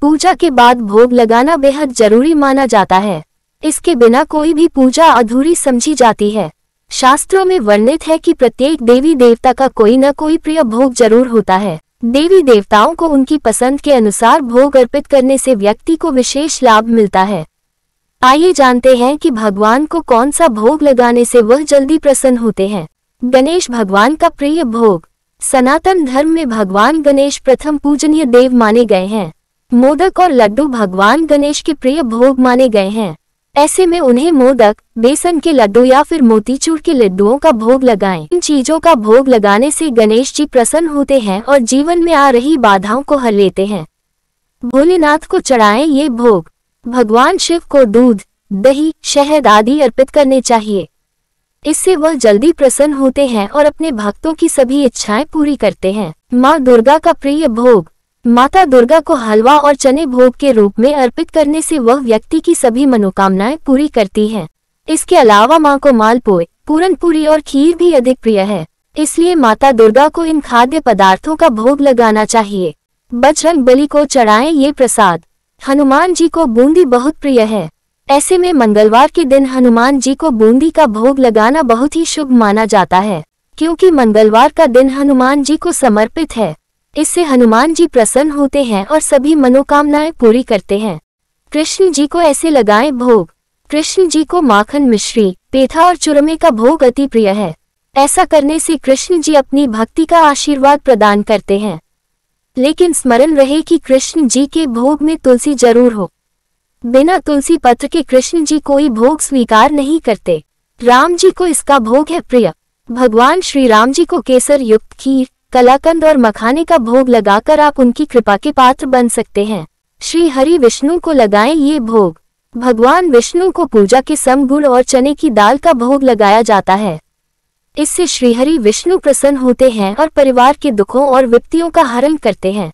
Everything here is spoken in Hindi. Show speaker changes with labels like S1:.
S1: पूजा के बाद भोग लगाना बेहद जरूरी माना जाता है इसके बिना कोई भी पूजा अधूरी समझी जाती है शास्त्रों में वर्णित है कि प्रत्येक देवी देवता का कोई न कोई प्रिय भोग जरूर होता है देवी देवताओं को उनकी पसंद के अनुसार भोग अर्पित करने से व्यक्ति को विशेष लाभ मिलता है आइए जानते हैं कि भगवान को कौन सा भोग लगाने से वह जल्दी प्रसन्न होते हैं गणेश भगवान का प्रिय भोग सनातन धर्म में भगवान गणेश प्रथम पूजनीय देव माने गए हैं मोदक और लड्डू भगवान गणेश के प्रिय भोग माने गए हैं ऐसे में उन्हें मोदक बेसन के लड्डू या फिर मोतीचूर के लड्डुओं का भोग लगाएं। इन चीजों का भोग लगाने से गणेश जी प्रसन्न होते हैं और जीवन में आ रही बाधाओं को हर लेते हैं भोलेनाथ को चढ़ाएं ये भोग भगवान शिव को दूध दही शहद आदि अर्पित करने चाहिए इससे वह जल्दी प्रसन्न होते हैं और अपने भक्तों की सभी इच्छाएं पूरी करते हैं माँ दुर्गा का प्रिय भोग माता दुर्गा को हलवा और चने भोग के रूप में अर्पित करने से वह व्यक्ति की सभी मनोकामनाएं पूरी करती हैं। इसके अलावा माँ को मालपुए पूरनपूरी और खीर भी अधिक प्रिय है इसलिए माता दुर्गा को इन खाद्य पदार्थों का भोग लगाना चाहिए बजरंग बली को चढ़ाएं ये प्रसाद हनुमान जी को बूंदी बहुत प्रिय है ऐसे में मंगलवार के दिन हनुमान जी को बूंदी का भोग लगाना बहुत ही शुभ माना जाता है क्योंकि मंगलवार का दिन हनुमान जी को समर्पित है इससे हनुमान जी प्रसन्न होते हैं और सभी मनोकामनाएं पूरी करते हैं कृष्ण जी को ऐसे लगाएं भोग कृष्ण जी को माखन मिश्री पेठा और चुरमे का भोग अति प्रिय है ऐसा करने से कृष्ण जी अपनी भक्ति का आशीर्वाद प्रदान करते हैं लेकिन स्मरण रहे कि कृष्ण जी के भोग में तुलसी जरूर हो बिना तुलसी पत्र के कृष्ण जी कोई भोग स्वीकार नहीं करते राम जी को इसका भोग है प्रिय भगवान श्री राम जी को केसर युक्त खीर कलाकंद और मखाने का भोग लगाकर आप उनकी कृपा के पात्र बन सकते हैं श्री हरि विष्णु को लगाएं ये भोग भगवान विष्णु को पूजा के समगुण और चने की दाल का भोग लगाया जाता है इससे श्रीहरि विष्णु प्रसन्न होते हैं और परिवार के दुखों और विपत्तियों का हरण करते हैं